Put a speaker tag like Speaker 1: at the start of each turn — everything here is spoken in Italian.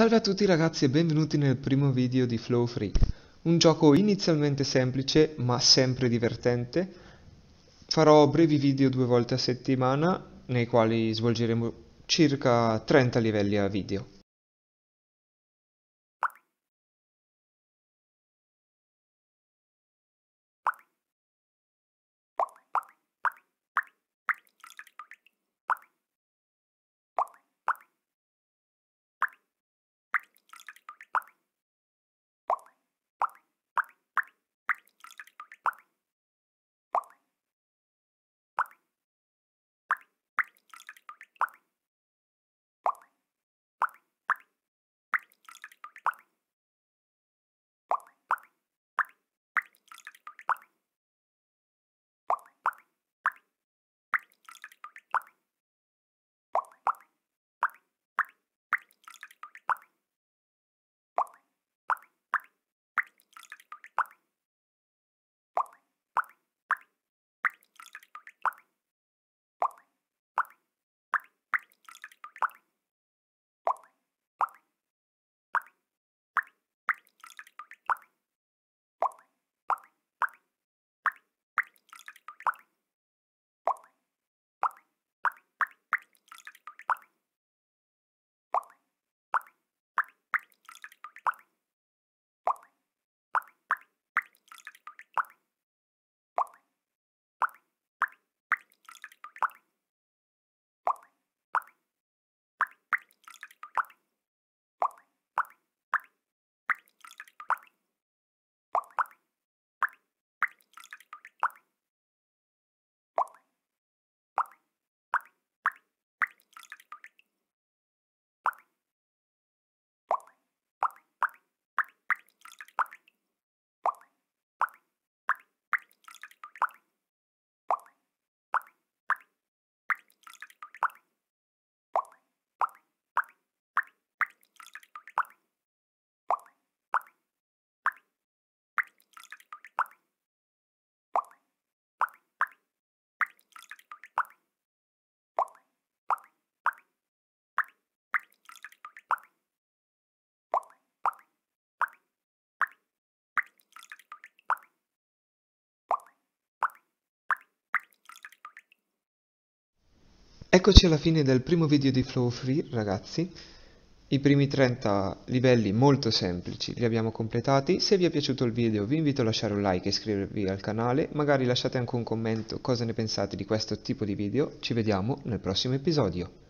Speaker 1: Salve a tutti ragazzi e benvenuti nel primo video di Flow Free, un gioco inizialmente semplice ma sempre divertente. Farò brevi video due volte a settimana nei quali svolgeremo circa 30 livelli a video. Eccoci alla fine del primo video di Flow Free, ragazzi. I primi 30 livelli molto semplici li abbiamo completati, se vi è piaciuto il video vi invito a lasciare un like e iscrivervi al canale, magari lasciate anche un commento cosa ne pensate di questo tipo di video, ci vediamo nel prossimo episodio.